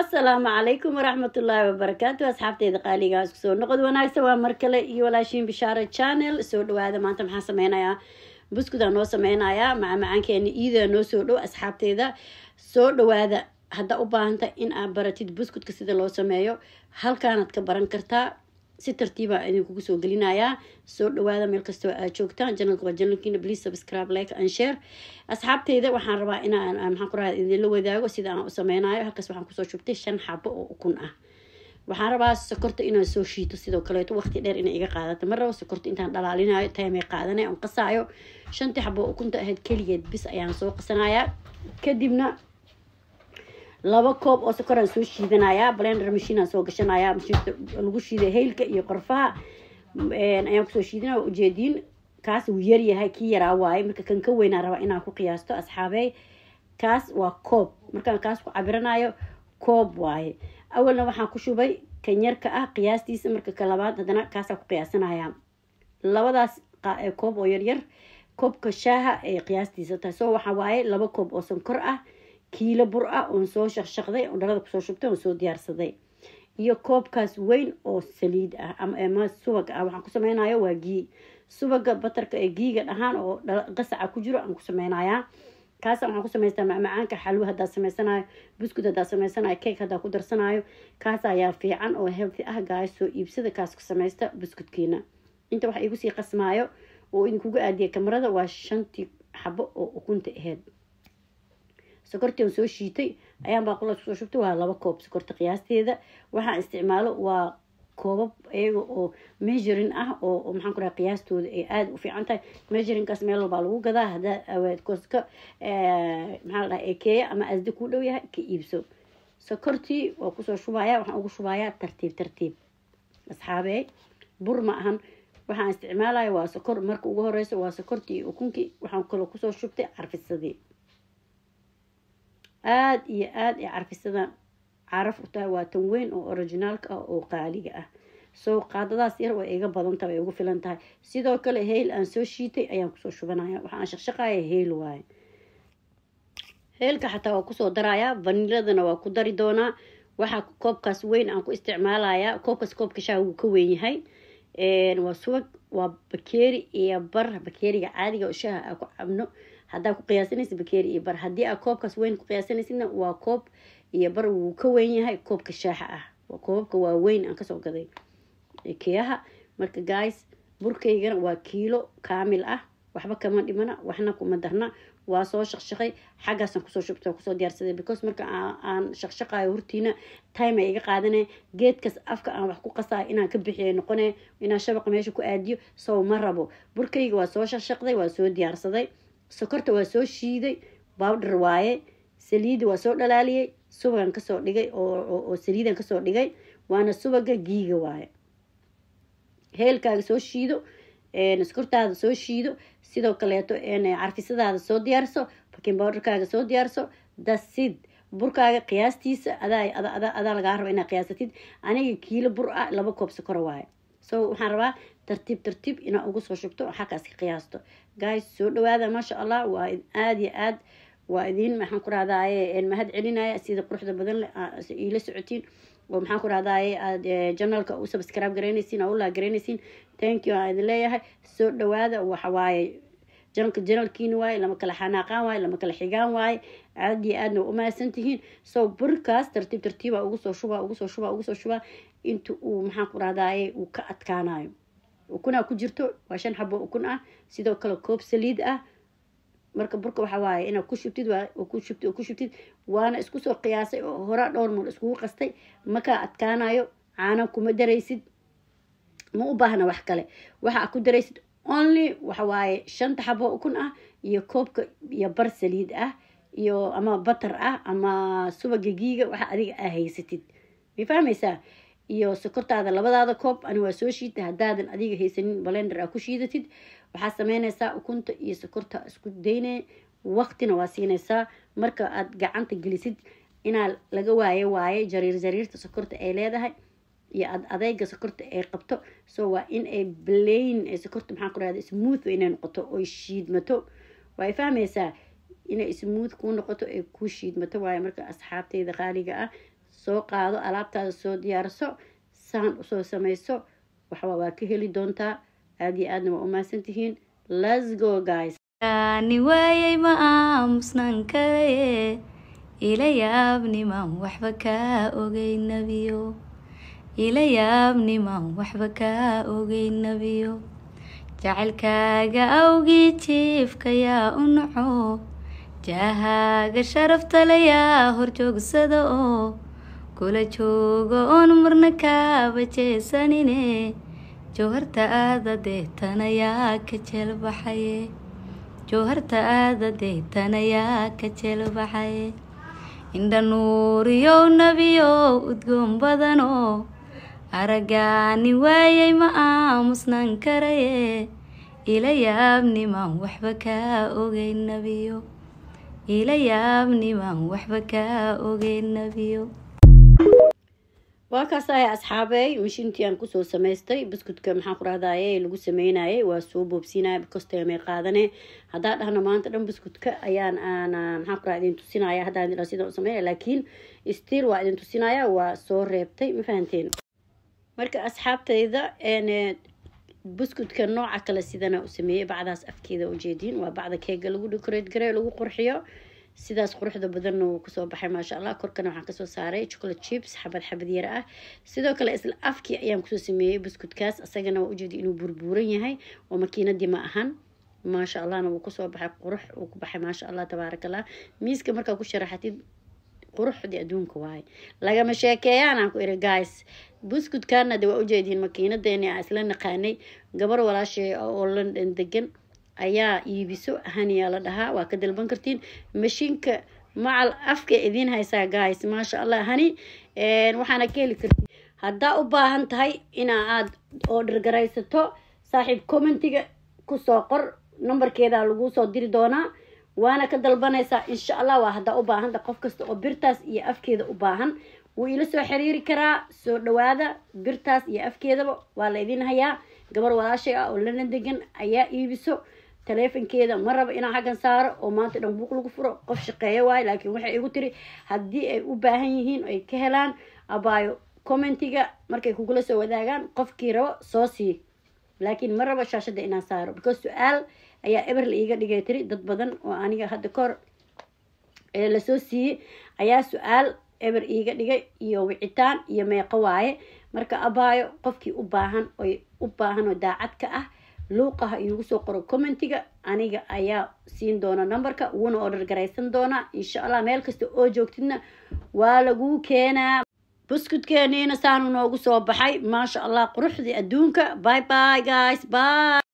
assalaamu calaykum waraxmatullaahi wabarakaatu asxaabteyda qaaliga isku soo noqod wanaagsan waa mar kale iyo walaashiin bishaare channel soo dhawaada maanta maxaan sameynayaa buskudaa noo sameynayaa macamacaankeena iidaa noo soo dhow asxaabteyda soo dhawaada haddaa u baahanta in aad baratid buskudka sida loo sameeyo halkaanaad ka baran kartaa si tartiiba idinkugu soo gelinayaa soo dhawaada meel kastoo aad joogtaan janalka janalkiina please subscribe like and share asxaabteyda waxaan rabaa inaan maxaan idinla wadaago sida aan u sameynayo halkaas waxaan kusoo shubtay shan xabo oo ukun ah waxaan rabaa sokorta inaan soo shiito sidoo kaleeto waqti dheer inay iga qaadato ma rabo sokorta intaan dhalaalinayo timey qaadanay aan qasaayo shantii xabo ukunta ahayd keligeed bis ayaan soo qasanayaa kadibna laba koob oo sokoraan soo shiidanayaa blender mashiinaan soo gashanaya mashiinta lagu shiida haylka iyo qorfaha ayaan kusoo shiidina ujeediin kaas wuu yaryahay kii yaraa waaye marka kan ka weynaa rabaa inaan ku qiyaasto asxaabey kaas waa koob markaan kaas ku cabiranayo koob waaye awalna waxaan ku shubay kanyarka ah qiyaastiisa marka ka haddana kaasaan ku qiyaasanaya labadaas koob oo yaryar koobka shaaha ee qiyaastiisa taasoo waxaa waaye laba koob oo sonkor ah kiilo bur ah oon soo shaqshaqday oo dhalada kusoo shubtay oon soo diyaarsaday iyo koobkaas weyn oo saliid ah ama subag ah waxaan ku sameynayo waa gii subaga batarka ee giiga dhahaan oo qasaca ku jiro aan ku sameynayaa kaasa waxaan ku samaystaa macmacaanka xalwo haddaa sameysanayo buskud haddaa sameysanayo cake haddaa ku darsanayo kaas ayaa fiican oo healthy ah gaay soo iibsada kaas ku samaysta buskudkiina inta waxa iigu sii qasmaayo oo idinkugu aadiyay kamarada waa shantii xabo oo ukunta ahayd sokorti soo shiitay ayaan baaqulla kusoo shubtay waa laba koob sokorta qiyaasteeda waxaan isticmaalo waa koobab iyaga oo measurin ah oo maxaan kuraa qiyaastooda ay aada u fiican tahay measurinkaas meel walbaa lagu gadaa haddaa awaad kooska eh, maxaa ladhaha ekeeya ama asda kuu dhow yahay ka iibso sokortii waa kusoo shubaya waxaan ugu shubayaa tartiib tartiib asxaabee bur ma ahan waxaan isticmaalaya waa sokor marka ugu horeysa waa sokortii ukunkii waxaan kaloo kusoo shubtay carfisadii aada iyo aada ay carfisada caraf u tahay waa tan weyn oo orijinaalka ah oo qaaliga ah soo qaadadaas yar way iga badan tahay way igu filan tahay sidoo kale heyl aan soo shiitay ayaan kusoo shubanaya waxa aan shaqshaqaaya heyl waaye heelka xataa waa kusoo darayaa vaniladana waa ku dari doonaa waxaa koobkaas weyn aan ku isticmaalaya koobkaas koobka shaha wuu ka weyn yahay waa subag waa bakeeri iyo bar bakeeriga caadiga oo shaha aan ku cabno hadaa ku qiyaasanaysa bakeeri iyo bar haddii aa koobkaas weyn ku qiyaasanaysidna waa koob iyo bar wuu ka weyn yahay koobka shaaxa ah koobabka waa aan kasoo gaday keyaha marka guys burkaygana waa kiilo kaamil ah waxba kama dhimana waxna kuma darna waa soo shaqshaqay xaggaasaan kusoo shubta kusoo diyaarsaday because marka aan shaqshaqaayo hortiina time ay iga qaadane geedkaas afka aan wax ku qasaayo inaan ka bixiya noqone inaan shabaqa meesha ku aadiyo sow ma rabo burkayga waa soo shaqshaqday waa soo diyaarsaday sokorta waa soo shiiday bowdher waaye saliida waa soo dhalaaliyey subagan kasoo dhigay oo saliidan kasoo dhigay waana subaga giiga waaye heelkaaga soo shiido sokortaada soo shiido sidoo kaleeto carfisadaada soo diyaarso bakin bowdherkaaga soo diyaarso dasid burkaaga qiyaastiisa adaa lagaa rabo inaa qiyaasatid aniga kiilo bur a ah laba koob sokora waaye so waxaan rabaa tartiib tartiib inaa ugu soo shugto oo xaggaas ka qiyaasto guys soo dhawaada maasha allah waa aada iyo aad waa idin maxaan ku rahdaye mahad celinaya sida quruxda badan ah, ila socotiin oo maxaan ku rahdaye aad janalka u subscribe garaynaysiin oo ulaa garaynaysiin thank you aan idin leeyahay soo dhawaada waxawaaye janalka janalkiina waaye lama kala xanaaqaan waaye lama kala xigaan waaye aada iyo aadna waa umahadsan tihiin so burkaas tartiib tartiiba ugu soo shubaa ugu soo shubaa ugu soo shubaa inta uu maxaan ku rahdaye uu ka adkaanayo ukunaa ku jirto waa shan xabo ukun ah sidoo kale koob saliid ah marka burka waxaa waaye inaad ku shubtid ku shubtid ku shubtid waana isku soo qiyaasay oo horaa dhowr muol iskugu qastay makaa adkaanayo caana kuma daraysid ma u baahna wax kale waxaa ku daraysid only waxa waaye shanta xabo ukun ah iyo koobka iyo bar saliid ah iyo ama batar ah ama subaga giiga waxa adiga aa haysatid ma fahmaysaa iyo sokortaada labadaada koob ani waa soo shiida haddaadan adiga haysanin balender aa ku shiidatid waxaa sameynaysaa ukunta iyo sokorta isku dayne waqtina waa siinaysaa marka aad gacanta gelisid inaa laga waayo waaye jariir jariirta sokorta ay leedahay iyo ad adeyga sokorta ay qabto so waa in ay blain sokorta maxaan ku smooth inay noqoto oy shiidmato waay fahmaysaa inay smooth kuu noqoto ay kuu shiidmato waaye marka asxaabteyda qaaliga ah soo qaado alaabtaada soo diyaarso saan usoo samayso waxba waa ka heli doontaa aad iyo aadna waa umahadsan tihiin lasgo guys ni waayay ma aamusnaan karaye ila yaab waxba kaa ogey nabiyo ila yaabniman waxba kaa ogey nabiyo jacaylkaaga awgii jiifka yaa u naco jaahaaga sharaftale yaa horjoogsada oo kula joogo oon marna kaaba jeesanine jowharta aadadee tanayaa ka jeelbaxaye jowharta aadadee tanayaa ka jeelbaxaye indha nuuriyow nebiyow udgoon badanoo aragaani waayey ma aamusnaan karaye ila yaabnimaan waxba kaa ogeyn nabiyo ila yaabnimaan waxba kaa ogeyn nabiyo waa kaasahay asxaabey mishintii aan kusoo samaystay biscutka maxaan ku ee lagu sameynayay waa soo boobsiinaya bikosteemay qaadane haddaa dhahno maanta dhan biscutka ayaan aan maxaan ku idin tusinaya haddaan idin sidaan u sameynaya laakiin stiil waa idin tusinaya waa soo reebtay ma fahanteen marka asxaabtayda buscutka nooca kale sidana u sameeyey bacdaas afkeeda ujeediin waa bacda keega lagu decorate garee lagu qurxiyo sidaas quruxda badanna wuu kasoo baxay maasha allah korkana waxaan kasoo saaray chocolate chips xabad xabad yar ah sidoo kale isla afkii ayaan kusoo sameeyey buskudkaas isagana waa ujeeda inuu burbuuran yahay oo makiinadii ma ahan maasha allahna wuu kasoo baxay qurux uu ku baxay maasha allah tabaaraka allah miiska markaa ku sharaxatid quruxdii adduunka waaye lagama sheekeeyaan aan ku iri guys buskudkaana de waa ujeediin makiinadeenii aan isla naqaanay gabar walaashay oo london degan ayaa iibiso haniyaa la dhahaa waa ka dalban kartiin mashiinka macal afka idiin haysaa guys maasha allah hani waxaana ka heli kartiin haddaa u baahan tahay inaa aad oodhargaraysato saaxiib commentiga kusoo qor nambarkeedaa laguu soo diri doonaa waana ka dalbanaysaa insha allah waa haddaa u baahanta qof kasta oo birtaas iyo afkeeda u baahan wuu ila soo xiriiri karaa soo dhawaada birtaas iyo afkeedaba waa la idiin hayaa gabar walaashay ah oo lana degan ayaa iibiso taleefankeeda ma rabo inaan xaggan saaro oo maanta dhan buuq lagu furo qof shaqeeyo waay laakiin waxay igu tiri haddii ay u baahan yihiin ay ka helaan abaayo commentiga markay kugula soo wadaagaan qofkii rabo soo sii laakiin ma rabo shaashada inaan saaro because su-aal ayaa eber la iiga dhigay tiri dad badan oo aniga hadda kahor lasoo siiyey ayaa su-aal eber iiga dhigay iyo wicitaan iyo meeqo waaye marka abaayo qofkii u baahan oy u baahan oo daacad ka ah luuqaha inugu soo qoro commentiga aniga ayaa siin doona numberka wuuna order garaysan doonaa insha allah meel kasta oo joogtidna waa laguu keenaa buskudkeeniina saanu noogu soo baxay maasha allah quruxdii adduunka by by guys by